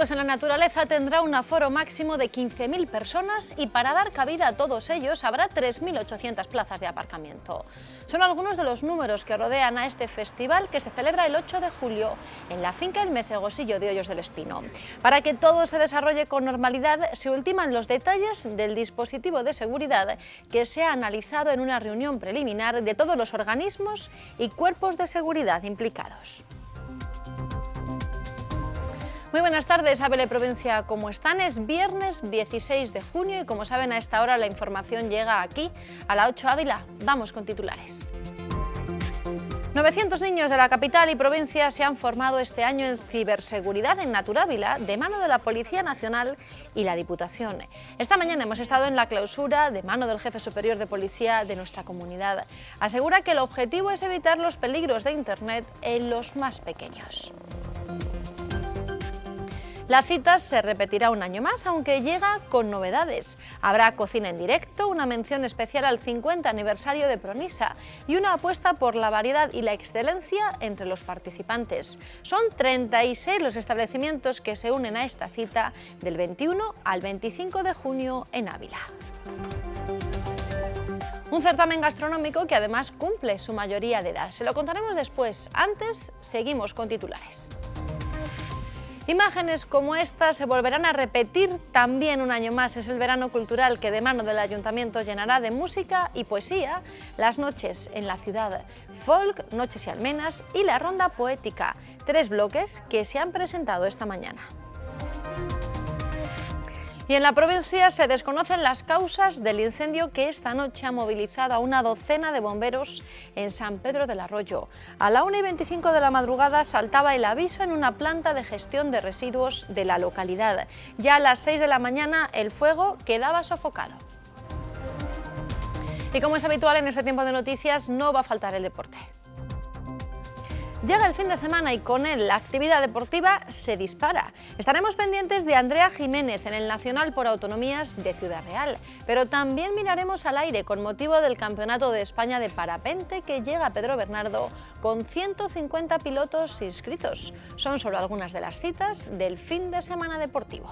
en la Naturaleza tendrá un aforo máximo de 15.000 personas y para dar cabida a todos ellos habrá 3.800 plazas de aparcamiento. Son algunos de los números que rodean a este festival que se celebra el 8 de julio en la finca El Mesegosillo de Hoyos del Espino. Para que todo se desarrolle con normalidad se ultiman los detalles del dispositivo de seguridad que se ha analizado en una reunión preliminar de todos los organismos y cuerpos de seguridad implicados. Muy buenas tardes, Abele Provincia, ¿cómo están? Es viernes 16 de junio y como saben a esta hora la información llega aquí, a la 8 Ávila. Vamos con titulares. 900 niños de la capital y provincia se han formado este año en ciberseguridad en Naturávila de mano de la Policía Nacional y la Diputación. Esta mañana hemos estado en la clausura de mano del jefe superior de policía de nuestra comunidad. Asegura que el objetivo es evitar los peligros de Internet en los más pequeños. La cita se repetirá un año más, aunque llega con novedades. Habrá cocina en directo, una mención especial al 50 aniversario de Pronisa y una apuesta por la variedad y la excelencia entre los participantes. Son 36 los establecimientos que se unen a esta cita del 21 al 25 de junio en Ávila. Un certamen gastronómico que además cumple su mayoría de edad. Se lo contaremos después. Antes, seguimos con titulares. Imágenes como estas se volverán a repetir también un año más. Es el verano cultural que de mano del ayuntamiento llenará de música y poesía las noches en la ciudad folk, noches y almenas y la ronda poética. Tres bloques que se han presentado esta mañana. Y en la provincia se desconocen las causas del incendio que esta noche ha movilizado a una docena de bomberos en San Pedro del Arroyo. A la 1 y 25 de la madrugada saltaba el aviso en una planta de gestión de residuos de la localidad. Ya a las 6 de la mañana el fuego quedaba sofocado. Y como es habitual en este tiempo de noticias, no va a faltar el deporte. Llega el fin de semana y con él la actividad deportiva se dispara. Estaremos pendientes de Andrea Jiménez en el Nacional por Autonomías de Ciudad Real, pero también miraremos al aire con motivo del Campeonato de España de Parapente que llega Pedro Bernardo con 150 pilotos inscritos. Son solo algunas de las citas del fin de semana deportivo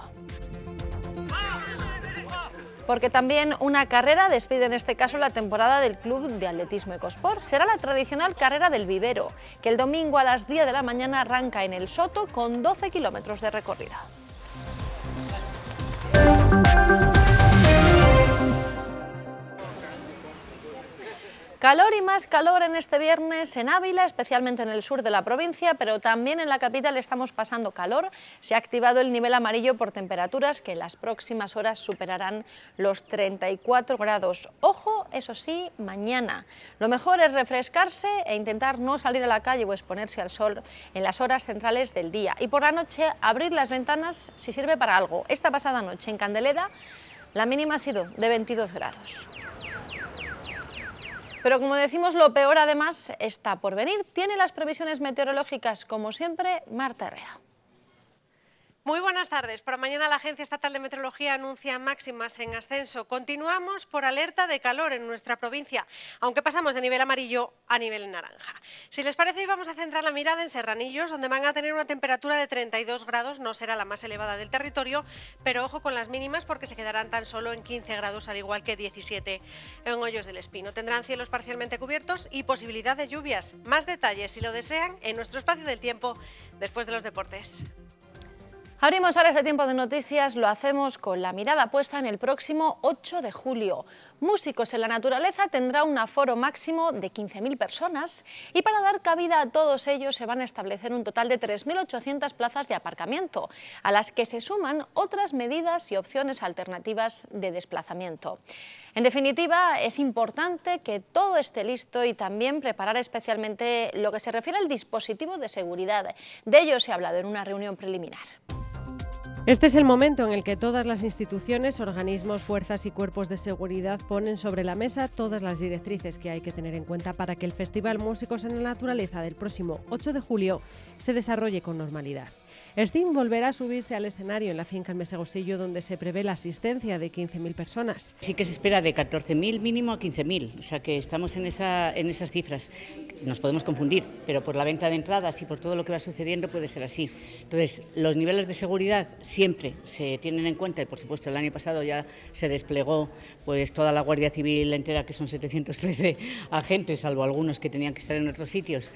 porque también una carrera despide en este caso la temporada del Club de Atletismo Ecosport. Será la tradicional carrera del vivero, que el domingo a las 10 de la mañana arranca en el Soto con 12 kilómetros de recorrida. Calor y más calor en este viernes en Ávila, especialmente en el sur de la provincia, pero también en la capital estamos pasando calor. Se ha activado el nivel amarillo por temperaturas que en las próximas horas superarán los 34 grados. Ojo, eso sí, mañana. Lo mejor es refrescarse e intentar no salir a la calle o exponerse al sol en las horas centrales del día. Y por la noche abrir las ventanas si sirve para algo. Esta pasada noche en Candeleda la mínima ha sido de 22 grados. Pero como decimos, lo peor además está por venir. Tiene las previsiones meteorológicas, como siempre, Marta Herrera. Muy buenas tardes. Para mañana la Agencia Estatal de Meteorología anuncia máximas en ascenso. Continuamos por alerta de calor en nuestra provincia, aunque pasamos de nivel amarillo a nivel naranja. Si les parece, vamos a centrar la mirada en Serranillos, donde van a tener una temperatura de 32 grados, no será la más elevada del territorio, pero ojo con las mínimas porque se quedarán tan solo en 15 grados, al igual que 17 en Hoyos del Espino. Tendrán cielos parcialmente cubiertos y posibilidad de lluvias. Más detalles, si lo desean, en nuestro espacio del tiempo después de los deportes. Abrimos ahora este tiempo de noticias, lo hacemos con la mirada puesta en el próximo 8 de julio. Músicos en la Naturaleza tendrá un aforo máximo de 15.000 personas y para dar cabida a todos ellos se van a establecer un total de 3.800 plazas de aparcamiento, a las que se suman otras medidas y opciones alternativas de desplazamiento. En definitiva, es importante que todo esté listo y también preparar especialmente lo que se refiere al dispositivo de seguridad. De ello se ha hablado en una reunión preliminar. Este es el momento en el que todas las instituciones, organismos, fuerzas y cuerpos de seguridad ponen sobre la mesa todas las directrices que hay que tener en cuenta para que el Festival Músicos en la Naturaleza del próximo 8 de julio se desarrolle con normalidad. Steam volverá a subirse al escenario en la finca en Mesegosillo, donde se prevé la asistencia de 15.000 personas. Sí que se espera de 14.000 mínimo a 15.000, o sea que estamos en, en esas cifras nos podemos confundir, pero por la venta de entradas y por todo lo que va sucediendo puede ser así. Entonces, los niveles de seguridad siempre se tienen en cuenta y, por supuesto, el año pasado ya se desplegó pues toda la Guardia Civil entera, que son 713 agentes, salvo algunos que tenían que estar en otros sitios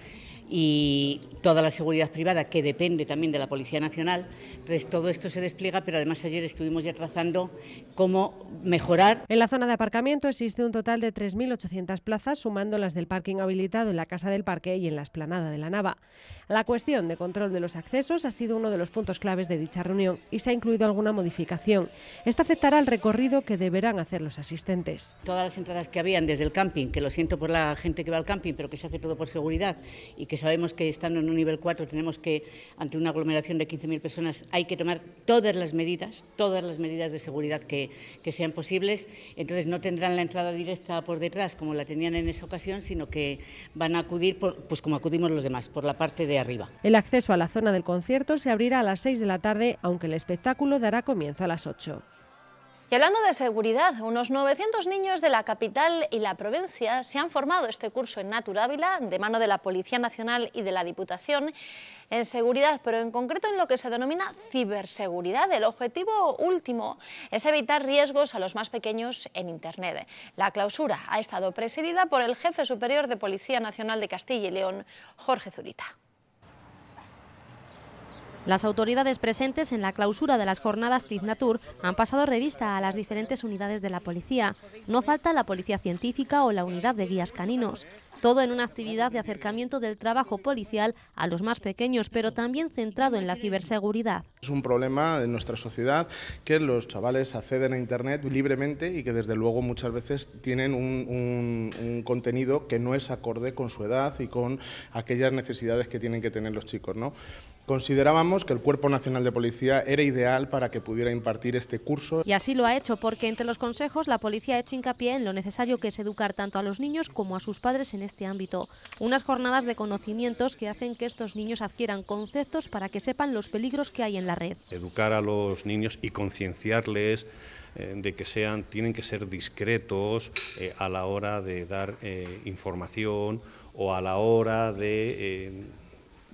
y toda la seguridad privada, que depende también de la Policía Nacional. Entonces, todo esto se despliega, pero además ayer estuvimos ya trazando cómo mejorar. En la zona de aparcamiento existe un total de 3.800 plazas, sumando las del parking habilitado en la Casa del Parque y en la Esplanada de la Nava. La cuestión de control de los accesos ha sido uno de los puntos claves de dicha reunión y se ha incluido alguna modificación. Esta afectará al recorrido que deberán hacer los asistentes. Todas las entradas que habían desde el camping, que lo siento por la gente que va al camping, pero que se hace todo por seguridad y que se sabemos que estando en un nivel 4 tenemos que, ante una aglomeración de 15.000 personas, hay que tomar todas las medidas, todas las medidas de seguridad que, sean posibles. Entonces no tendrán la entrada directa por detrás como la tenían en esa ocasión, sino que van a acudir, pues como acudimos los demás, por la parte de arriba. El acceso a la zona del concierto se abrirá a las 6 de la tarde, aunque el espectáculo dará comienzo a las 8. Y hablando de seguridad, unos 900 niños de la capital y la provincia se han formado este curso en Naturávila, de mano de la Policía Nacional y de la Diputación, en seguridad, pero en concreto en lo que se denomina ciberseguridad. El objetivo último es evitar riesgos a los más pequeños en Internet. La clausura ha estado presidida por el jefe superior de Policía Nacional de Castilla y León, Jorge Zurita. Las autoridades presentes en la clausura de las jornadas Tiznatur han pasado revista a las diferentes unidades de la policía. No falta la policía científica o la unidad de guías caninos. Todo en una actividad de acercamiento del trabajo policial a los más pequeños, pero también centrado en la ciberseguridad. Es un problema en nuestra sociedad que los chavales acceden a Internet libremente y que desde luego muchas veces tienen un, contenido que no es acorde con su edad y con aquellas necesidades que tienen que tener los chicos. ¿no? Considerábamos que el Cuerpo Nacional de Policía era ideal para que pudiera impartir este curso. Y así lo ha hecho, porque entre los consejos la policía ha hecho hincapié en lo necesario que es educar tanto a los niños como a sus padres en este ámbito. Unas jornadas de conocimientos que hacen que estos niños adquieran conceptos para que sepan los peligros que hay en la red. Educar a los niños y concienciarles eh, de que sean, tienen que ser discretos eh, a la hora de dar eh, información o a la hora de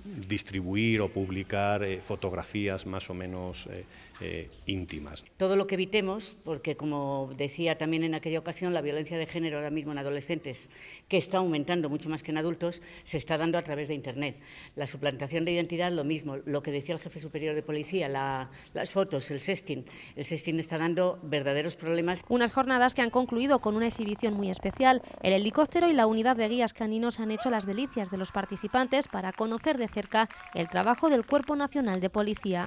distribuir o publicar eh, fotografías más o menos eh, eh, íntimas. Todo lo que evitemos, porque como decía también en aquella ocasión, la violencia de género ahora mismo en adolescentes, que está aumentando mucho más que en adultos, se está dando a través de Internet. La suplantación de identidad, lo mismo, lo que decía el jefe superior de policía, las fotos, el sexting. El sexting está dando verdaderos problemas. Unas jornadas que han concluido con una exhibición muy especial. El helicóptero y la unidad de guías caninos han hecho las delicias de los participantes para conocer de cerca el trabajo del Cuerpo Nacional de Policía.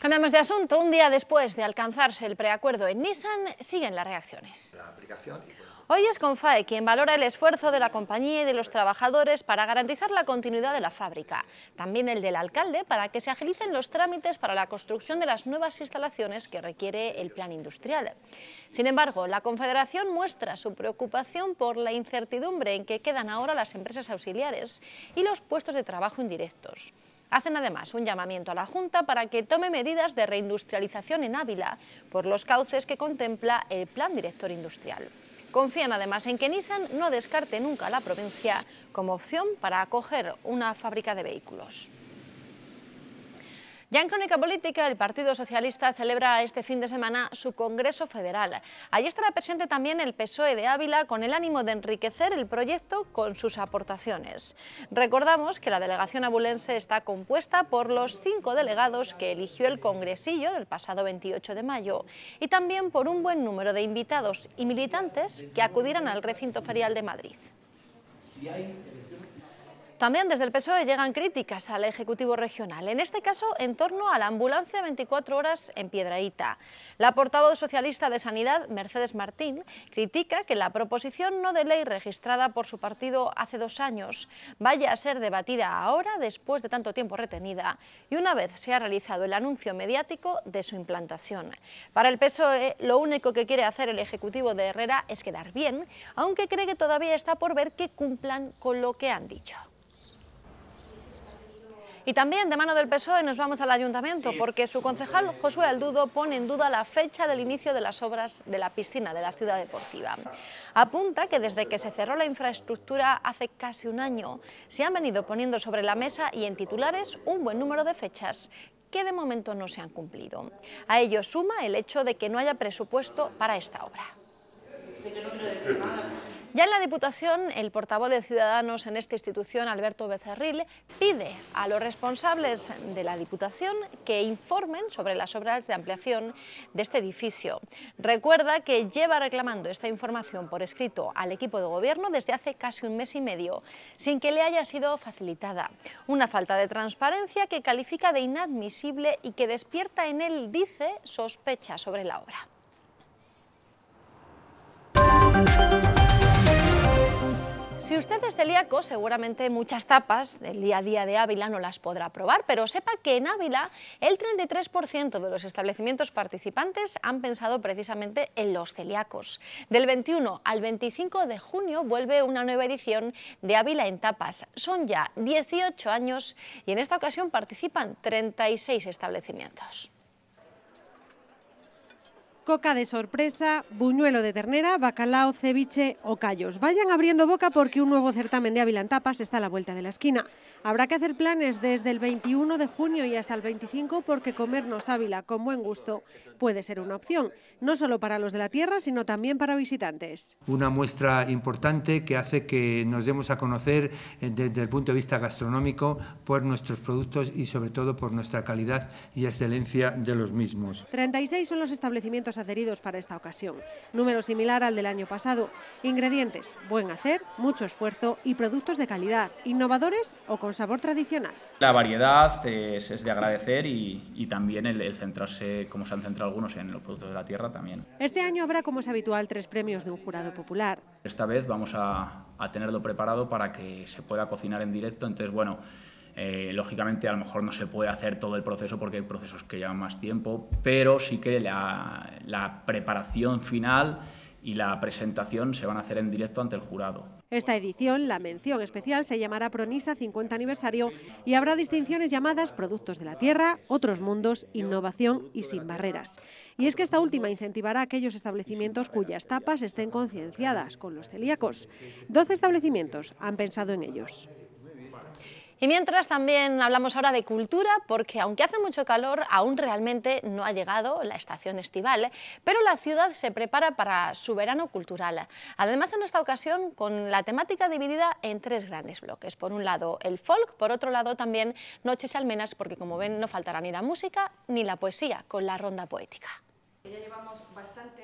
Cambiamos de asunto. Un día después de alcanzarse el preacuerdo en Nissan, siguen las reacciones. La aplicación Hoy es Confae quien valora el esfuerzo de la compañía y de los trabajadores para garantizar la continuidad de la fábrica, también el del alcalde para que se agilicen los trámites para la construcción de las nuevas instalaciones que requiere el plan industrial. Sin embargo, la Confederación muestra su preocupación por la incertidumbre en que quedan ahora las empresas auxiliares y los puestos de trabajo indirectos. Hacen además un llamamiento a la Junta para que tome medidas de reindustrialización en Ávila por los cauces que contempla el Plan Director Industrial. Confían además en que Nissan no descarte nunca la provincia como opción para acoger una fábrica de vehículos. Ya en Crónica Política, el Partido Socialista celebra este fin de semana su Congreso Federal. Allí estará presente también el PSOE de Ávila con el ánimo de enriquecer el proyecto con sus aportaciones. Recordamos que la delegación abulense está compuesta por los cinco delegados que eligió el Congresillo del pasado 28 de mayo y también por un buen número de invitados y militantes que acudirán al recinto ferial de Madrid. También desde el PSOE llegan críticas al Ejecutivo Regional, en este caso en torno a la ambulancia 24 horas en Piedraíta. La portavoz socialista de Sanidad, Mercedes Martín, critica que la proposición no de ley registrada por su partido hace dos años vaya a ser debatida ahora después de tanto tiempo retenida y una vez se ha realizado el anuncio mediático de su implantación. Para el PSOE, lo único que quiere hacer el Ejecutivo de Herrera es quedar bien, aunque cree que todavía está por ver que cumplan con lo que han dicho. Y también de mano del PSOE nos vamos al ayuntamiento porque su concejal Josué Aldudo pone en duda la fecha del inicio de las obras de la piscina de la ciudad deportiva. Apunta que desde que se cerró la infraestructura hace casi un año se han venido poniendo sobre la mesa y en titulares un buen número de fechas que de momento no se han cumplido. A ello suma el hecho de que no haya presupuesto para esta obra. Ya en la Diputación, el portavoz de Ciudadanos en esta institución, Alberto Becerril, pide a los responsables de la Diputación que informen sobre las obras de ampliación de este edificio. Recuerda que lleva reclamando esta información por escrito al equipo de gobierno desde hace casi un mes y medio, sin que le haya sido facilitada. Una falta de transparencia que califica de inadmisible y que despierta en él, dice, sospecha sobre la obra. Si usted es celíaco, seguramente muchas tapas del día a día de Ávila no las podrá probar, pero sepa que en Ávila el 33% de los establecimientos participantes han pensado precisamente en los celíacos. Del 21 al 25 de junio vuelve una nueva edición de Ávila en tapas. Son ya 18 años y en esta ocasión participan 36 establecimientos coca de sorpresa, buñuelo de ternera, bacalao, ceviche o callos. Vayan abriendo boca porque un nuevo certamen de Ávila Tapas está a la vuelta de la esquina. Habrá que hacer planes desde el 21 de junio y hasta el 25 porque comernos Ávila con buen gusto puede ser una opción, no solo para los de la tierra, sino también para visitantes. Una muestra importante que hace que nos demos a conocer eh, desde el punto de vista gastronómico por nuestros productos y sobre todo por nuestra calidad y excelencia de los mismos. 36 son los establecimientos adheridos para esta ocasión, número similar al del año pasado. Ingredientes, buen hacer, mucho esfuerzo y productos de calidad, innovadores o con sabor tradicional. La variedad es, de agradecer y, también el, centrarse, como se han centrado algunos, en los productos de la tierra también. Este año habrá, como es habitual, tres premios de un jurado popular. Esta vez vamos a, a tenerlo preparado para que se pueda cocinar en directo, entonces bueno... Eh, lógicamente, a lo mejor no se puede hacer todo el proceso porque hay procesos que llevan más tiempo, pero sí que la, preparación final y la presentación se van a hacer en directo ante el jurado. Esta edición, la mención especial, se llamará Pronisa 50 aniversario y habrá distinciones llamadas Productos de la Tierra, Otros Mundos, Innovación y Sin Barreras. Y es que esta última incentivará a aquellos establecimientos cuyas tapas estén concienciadas con los celíacos. 12 establecimientos han pensado en ellos. Y mientras también hablamos ahora de cultura, porque aunque hace mucho calor, aún realmente no ha llegado la estación estival, pero la ciudad se prepara para su verano cultural. Además, en esta ocasión, con la temática dividida en tres grandes bloques. Por un lado, el folk, por otro lado, también Noches Almenas, porque como ven, no faltará ni la música ni la poesía con la ronda poética. Ya llevamos bastante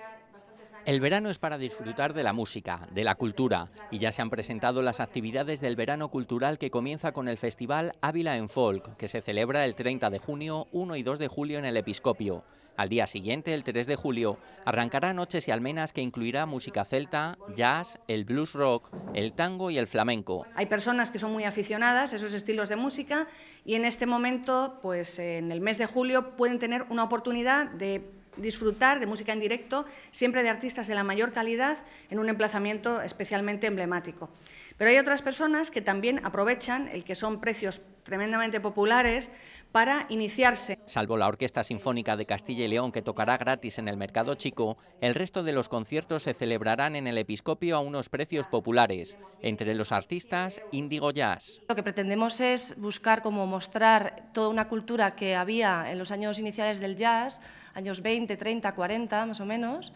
el verano es para disfrutar de la música, de la cultura, y ya se han presentado las actividades del verano cultural que comienza con el Festival Ávila en Folk, que se celebra el 30 de junio, 1 y 2 de julio en el Episcopio. Al día siguiente, el 3 de julio, arrancará Noches y Almenas que incluirá música celta, jazz, el blues rock, el tango y el flamenco. Hay personas que son muy aficionadas a esos estilos de música y en este momento, pues en el mes de julio, pueden tener una oportunidad de disfrutar de música en directo, siempre de artistas de la mayor calidad, en un emplazamiento especialmente emblemático. Pero hay otras personas que también aprovechan el que son precios tremendamente populares para iniciarse. Salvo la Orquesta Sinfónica de Castilla y León, que tocará gratis en el Mercado Chico, el resto de los conciertos se celebrarán en el Episcopio a unos precios populares, entre los artistas Indigo Jazz. Lo que pretendemos es buscar como mostrar toda una cultura que había en los años iniciales del jazz, años 20, 30, 40 más o menos,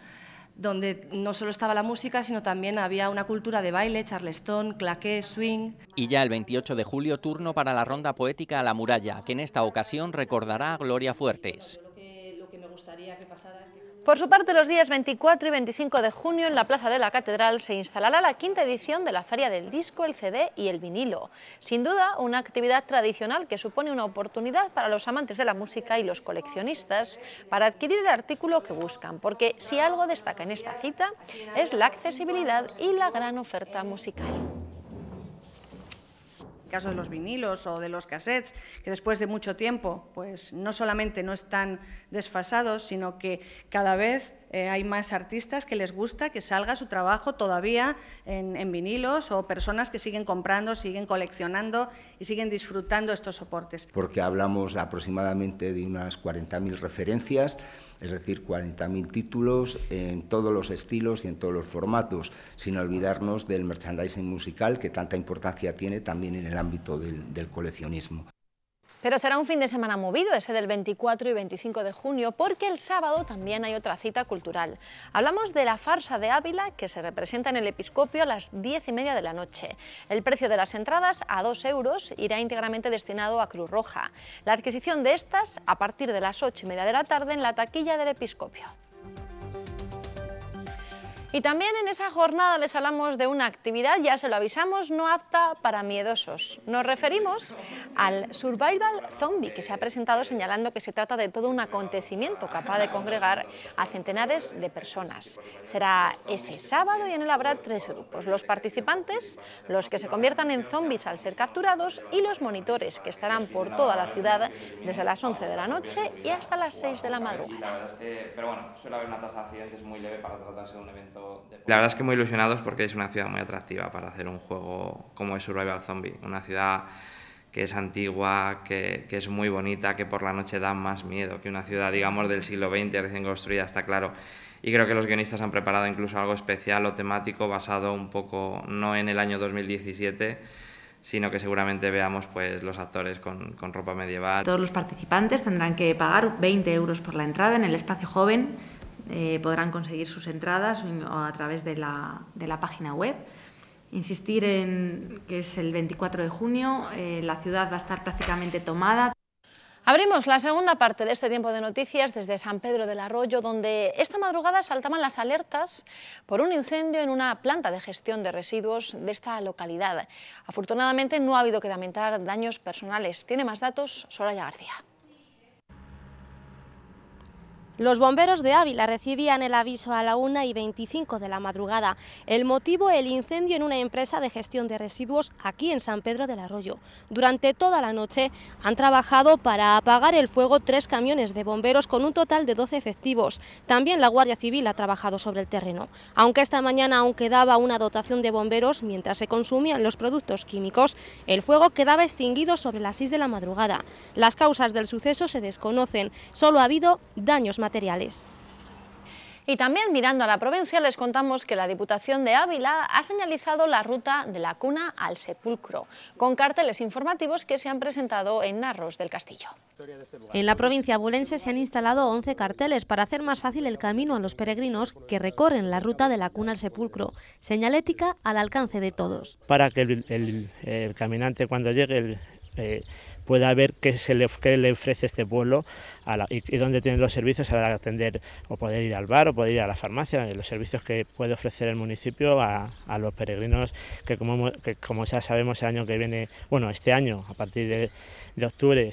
donde no solo estaba la música, sino también había una cultura de baile, charleston, claqué, swing. Y ya el 28 de julio, turno para la ronda poética a la muralla, que en esta ocasión recordará a Gloria Fuertes. Por su parte, los días 24 y 25 de junio en la Plaza de la Catedral se instalará la quinta edición de la Feria del Disco, el CD y el vinilo. Sin duda, una actividad tradicional que supone una oportunidad para los amantes de la música y los coleccionistas para adquirir el artículo que buscan, porque si algo destaca en esta cita es la accesibilidad y la gran oferta musical caso de los vinilos o de los cassettes, que después de mucho tiempo, pues no solamente no están desfasados, sino que cada vez eh, hay más artistas que les gusta que salga su trabajo todavía en, en, vinilos o personas que siguen comprando, siguen coleccionando y siguen disfrutando estos soportes. Porque hablamos aproximadamente de unas 40.000 referencias es decir, 40.000 títulos en todos los estilos y en todos los formatos, sin olvidarnos del merchandising musical que tanta importancia tiene también en el ámbito del, del coleccionismo. Pero será un fin de semana movido, ese del 24 y 25 de junio, porque el sábado también hay otra cita cultural. Hablamos de la farsa de Ávila, que se representa en el Episcopio a las 10 y media de la noche. El precio de las entradas, a 2 euros, irá íntegramente destinado a Cruz Roja. La adquisición de estas, a partir de las 8 y media de la tarde, en la taquilla del Episcopio. Y también en esa jornada les hablamos de una actividad, ya se lo avisamos, no apta para miedosos. Nos referimos al Survival Zombie, que se ha presentado señalando que se trata de todo un acontecimiento capaz de congregar a centenares de personas. Será ese sábado y en él habrá tres grupos, los participantes, los que se conviertan en zombies al ser capturados y los monitores, que estarán por toda la ciudad desde las 11 de la noche y hasta las 6 de la madrugada. Eh, pero bueno, suele haber una tasa muy leve para tratarse de un evento la verdad es que muy ilusionados porque es una ciudad muy atractiva para hacer un juego como es Survival Zombie. Una ciudad que es antigua, que, que, es muy bonita, que por la noche da más miedo que una ciudad, digamos, del siglo XX recién construida, está claro. Y creo que los guionistas han preparado incluso algo especial o temático basado un poco no en el año 2017, sino que seguramente veamos pues, los actores con, con ropa medieval. Todos los participantes tendrán que pagar 20 euros por la entrada en el espacio joven eh, podrán conseguir sus entradas a través de la, de la, página web. Insistir en que es el 24 de junio, eh, la ciudad va a estar prácticamente tomada. Abrimos la segunda parte de este tiempo de noticias desde San Pedro del Arroyo, donde esta madrugada saltaban las alertas por un incendio en una planta de gestión de residuos de esta localidad. Afortunadamente no ha habido que lamentar daños personales. Tiene más datos Soraya García. Los bomberos de Ávila recibían el aviso a la 1 y 25 de la madrugada. El motivo, el incendio en una empresa de gestión de residuos aquí en San Pedro del Arroyo. Durante toda la noche han trabajado para apagar el fuego tres camiones de bomberos con un total de 12 efectivos. También la Guardia Civil ha trabajado sobre el terreno. Aunque esta mañana aún quedaba una dotación de bomberos mientras se consumían los productos químicos, el fuego quedaba extinguido sobre las 6 de la madrugada. Las causas del suceso se desconocen. Solo ha habido daños materiales materiales. Y también mirando a la provincia les contamos que la Diputación de Ávila ha señalizado la ruta de la cuna al sepulcro, con carteles informativos que se han presentado en Narros del Castillo. En la provincia abulense se han instalado 11 carteles para hacer más fácil el camino a los peregrinos que recorren la ruta de la cuna al sepulcro, señalética al alcance de todos. Para que el, caminante cuando llegue eh, pueda ver qué, se le, le ofrece este pueblo y, dónde donde tienen los servicios para atender o poder ir al bar o poder ir a la farmacia, los servicios que puede ofrecer el municipio a, los peregrinos que como, como, ya sabemos el año que viene, bueno, este año a partir de, de octubre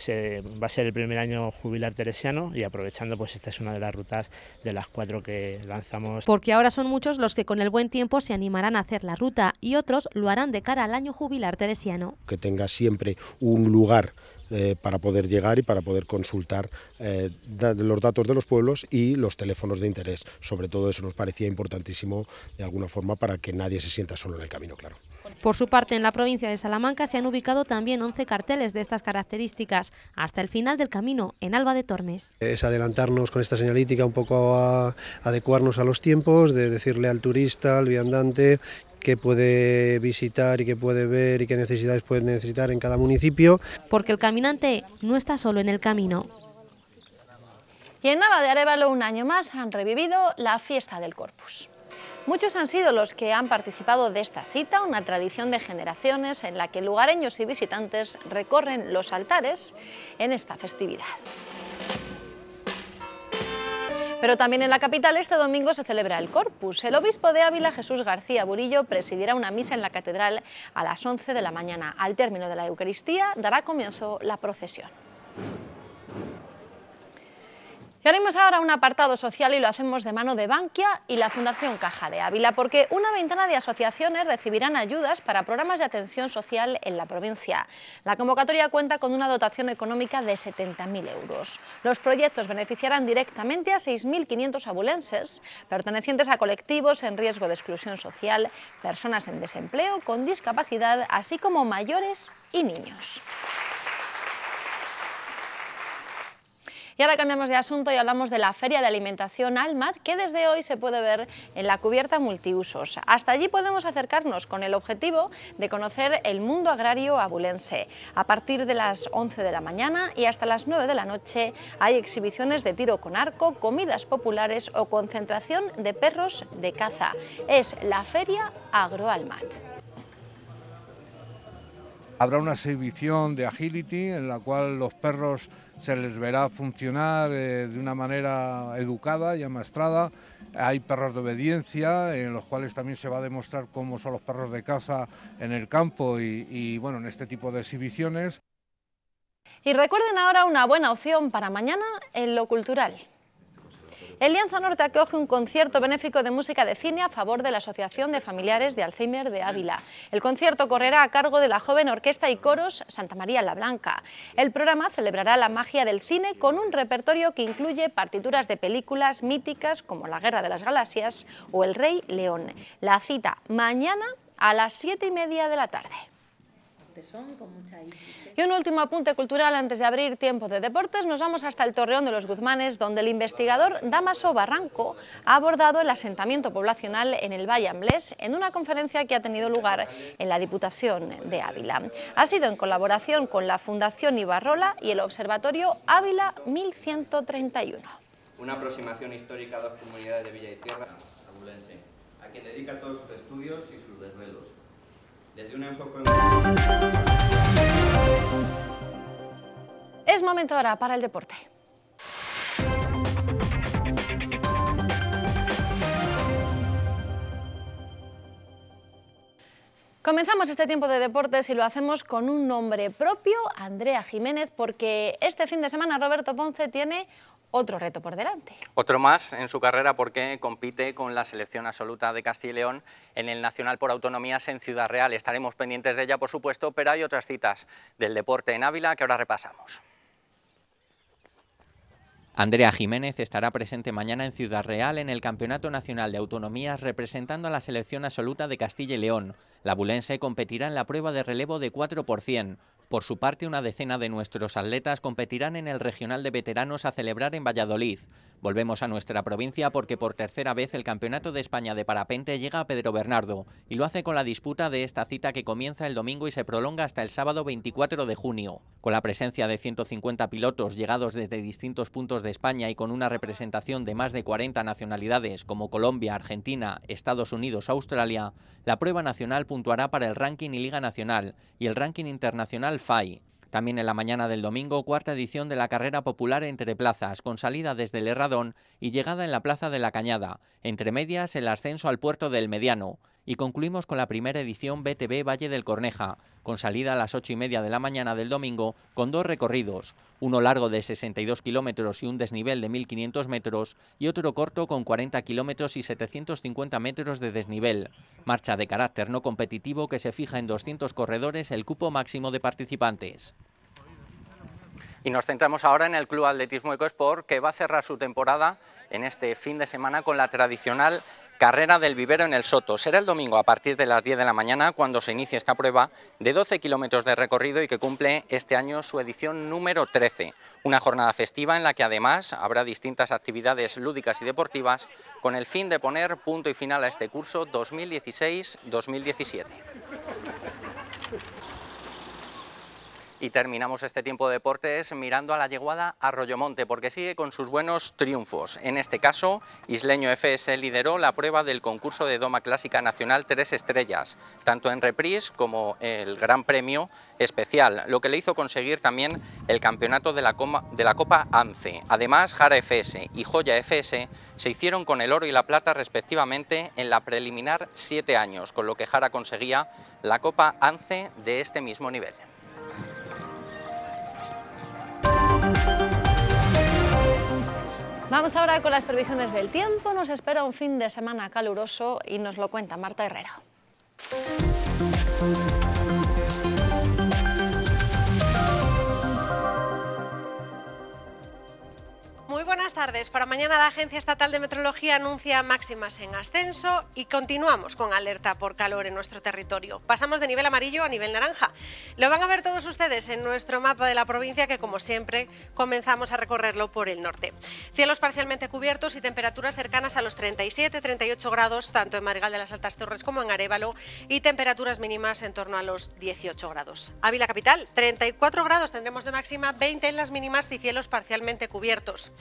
va a ser el primer año jubilar teresiano y aprovechando pues esta es una de las rutas de las cuatro que lanzamos. Porque ahora son muchos los que con el buen tiempo se animarán a hacer la ruta y otros lo harán de cara al año jubilar teresiano. Que tenga siempre un lugar eh, para poder llegar y para poder consultar eh, los datos de los pueblos y los teléfonos de interés. Sobre todo eso nos parecía importantísimo de alguna forma para que nadie se sienta solo en el camino, claro. Por su parte, en la provincia de Salamanca se han ubicado también 11 carteles de estas características, hasta el final del camino, en Alba de Tormes. Es adelantarnos con esta señalítica un poco a adecuarnos a los tiempos, de decirle al turista, al viandante, qué puede visitar y qué puede ver y qué necesidades puede necesitar en cada municipio. Porque el caminante no está solo en el camino. Y en Nava de Arevalo un año más han revivido la fiesta del Corpus. Muchos han sido los que han participado de esta cita, una tradición de generaciones en la que lugareños y visitantes recorren los altares en esta festividad. Pero también en la capital este domingo se celebra el Corpus. El obispo de Ávila, Jesús García Burillo, presidirá una misa en la catedral a las 11 de la mañana. Al término de la Eucaristía dará comienzo la procesión. Y haremos ahora un apartado social y lo hacemos de mano de Bankia y la Fundación Caja de Ávila, porque una ventana de asociaciones recibirán ayudas para programas de atención social en la provincia. La convocatoria cuenta con una dotación económica de 70.000 euros. Los proyectos beneficiarán directamente a 6.500 abulenses, pertenecientes a colectivos en riesgo de exclusión social, personas en desempleo, con discapacidad, así como mayores y niños. Y ahora cambiamos de asunto y hablamos de la Feria de Alimentación Almat, que desde hoy se puede ver en la cubierta multiusos. Hasta allí podemos acercarnos con el objetivo de conocer el mundo agrario abulense. A partir de las 11 de la mañana y hasta las 9 de la noche hay exhibiciones de tiro con arco, comidas populares o concentración de perros de caza. Es la Feria Agroalmat. Habrá una exhibición de agility en la cual los perros se les verá funcionar eh, de una manera educada y amastrada. Hay perros de obediencia, en los cuales también se va a demostrar cómo son los perros de casa en el campo y, y bueno, en este tipo de exhibiciones. Y recuerden ahora una buena opción para mañana en lo cultural. El Lianza Norte acoge un concierto benéfico de música de cine a favor de la Asociación de Familiares de Alzheimer de Ávila. El concierto correrá a cargo de la joven orquesta y coros Santa María la Blanca. El programa celebrará la magia del cine con un repertorio que incluye partituras de películas míticas como La Guerra de las Galaxias o El Rey León. La cita mañana a las siete y media de la tarde y un último apunte cultural antes de abrir tiempo de deportes, nos vamos hasta el Torreón de los Guzmanes, donde el investigador Damaso Barranco ha abordado el asentamiento poblacional en el Valle Amblés en una conferencia que ha tenido lugar en la Diputación de Ávila. Ha sido en colaboración con la Fundación Ibarrola y el Observatorio Ávila 1131. Una aproximación histórica a dos comunidades de Villa y Tierra, a quien dedica todos sus estudios y sus desvelos desde un Es momento ahora para el deporte. Comenzamos este tiempo de deportes y lo hacemos con un nombre propio, Andrea Jiménez, porque este fin de semana Roberto Ponce tiene otro reto por delante. Otro más en su carrera porque compite con la selección absoluta de Castilla y León en el Nacional por Autonomías en Ciudad Real. Estaremos pendientes de ella, por supuesto, pero hay otras citas del deporte en Ávila que ahora repasamos. Andrea Jiménez estará presente mañana en Ciudad Real en el Campeonato Nacional de Autonomías representando a la selección absoluta de Castilla y León. La bulense competirá en la prueba de relevo de 4 por Por su parte, una decena de nuestros atletas competirán en el Regional de Veteranos a celebrar en Valladolid. Volvemos a nuestra provincia porque por tercera vez el Campeonato de España de Parapente llega a Pedro Bernardo y lo hace con la disputa de esta cita que comienza el domingo y se prolonga hasta el sábado 24 de junio. Con la presencia de 150 pilotos llegados desde distintos puntos de España y con una representación de más de 40 nacionalidades como Colombia, Argentina, Estados Unidos, Australia, la prueba nacional puntuará para el ranking y Liga Nacional y el ranking internacional FAI. También en la mañana del domingo, cuarta edición de la carrera popular entre plazas, con salida desde el Herradón y llegada en la Plaza de la Cañada, entre medias el ascenso al puerto del Mediano y concluimos con la primera edición BTV Valle del Corneja, con salida a las 8 y media de la mañana del domingo, con dos recorridos, uno largo de 62 kilómetros y un desnivel de 1.500 metros, y otro corto con 40 kilómetros y 750 metros de desnivel. Marcha de carácter no competitivo que se fija en 200 corredores el cupo máximo de participantes. Y nos centramos ahora en el Club Atletismo Ecosport, que va a cerrar su temporada en este fin de semana con la tradicional carrera del vivero en el Soto. Será el domingo a partir de las 10 de la mañana cuando se inicie esta prueba de 12 kilómetros de recorrido y que cumple este año su edición número 13. Una jornada festiva en la que además habrá distintas actividades lúdicas y deportivas con el fin de poner punto y final a este curso 2016-2017. Y terminamos este tiempo de deportes mirando a la yeguada a porque sigue con sus buenos triunfos. En este caso, Isleño FS lideró la prueba del concurso de Doma Clásica Nacional Tres Estrellas, tanto en reprise como el Gran Premio Especial, lo que le hizo conseguir también el campeonato de la, Copa ANCE. Además, Jara FS y Joya FS se hicieron con el oro y la plata respectivamente en la preliminar siete años, con lo que Jara conseguía la Copa ANCE de este mismo nivel. Vamos ahora con las previsiones del tiempo. Nos espera un fin de semana caluroso y nos lo cuenta Marta Herrera. Muy buenas tardes. Para mañana la Agencia Estatal de Metrología anuncia máximas en ascenso y continuamos con alerta por calor en nuestro territorio. Pasamos de nivel amarillo a nivel naranja. Lo van a ver todos ustedes en nuestro mapa de la provincia que como siempre comenzamos a recorrerlo por el norte. Cielos parcialmente cubiertos y temperaturas cercanas a los 37-38 grados tanto en Marigal de las Altas Torres como en Arevalo y temperaturas mínimas en torno a los 18 grados. Ávila capital, 34 grados tendremos de máxima, 20 en las mínimas y cielos parcialmente cubiertos.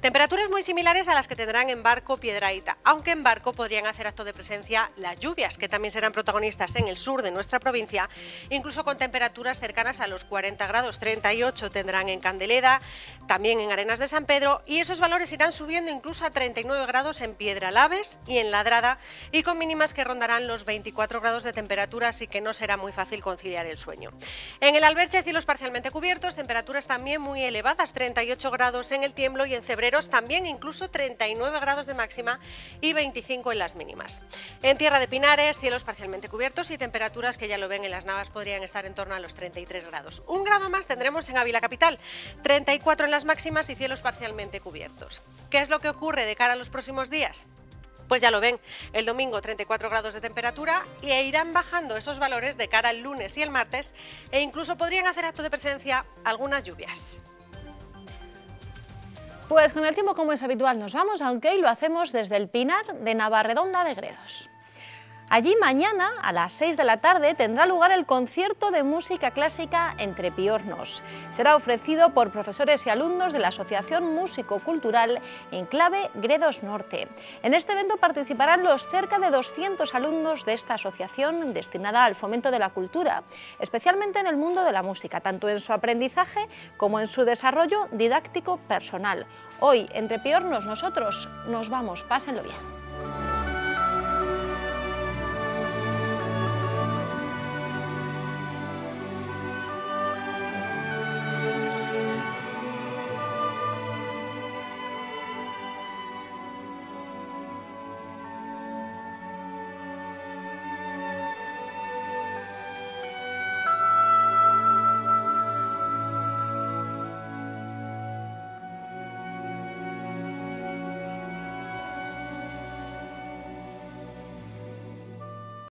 Temperaturas muy similares a las que tendrán en barco Piedraíta, aunque en barco podrían hacer acto de presencia las lluvias, que también serán protagonistas en el sur de nuestra provincia, incluso con temperaturas cercanas a los 40 grados, 38 tendrán en Candeleda, también en Arenas de San Pedro, y esos valores irán subiendo incluso a 39 grados en Piedra Laves y en Ladrada, y con mínimas que rondarán los 24 grados de temperatura, así que no será muy fácil conciliar el sueño. En el Alberche, cielos parcialmente cubiertos, temperaturas también muy elevadas, 38 grados en el Tiemblo y en Cebreros también incluso 39 grados de máxima y 25 en las mínimas. En Tierra de Pinares, cielos parcialmente cubiertos y temperaturas que ya lo ven en las navas podrían estar en torno a los 33 grados. Un grado más tendremos en Ávila Capital, 34 en las máximas y cielos parcialmente cubiertos. ¿Qué es lo que ocurre de cara a los próximos días? Pues ya lo ven, el domingo 34 grados de temperatura e irán bajando esos valores de cara al lunes y el martes e incluso podrían hacer acto de presencia algunas lluvias. Pues con el tiempo como es habitual nos vamos, aunque hoy lo hacemos desde el Pinar de Navarredonda de Gredos. Allí mañana a las 6 de la tarde tendrá lugar el concierto de música clásica Entre Piornos. Será ofrecido por profesores y alumnos de la Asociación Músico-Cultural Enclave Gredos Norte. En este evento participarán los cerca de 200 alumnos de esta asociación destinada al fomento de la cultura, especialmente en el mundo de la música, tanto en su aprendizaje como en su desarrollo didáctico personal. Hoy, Entre Piornos, nosotros nos vamos, pásenlo bien.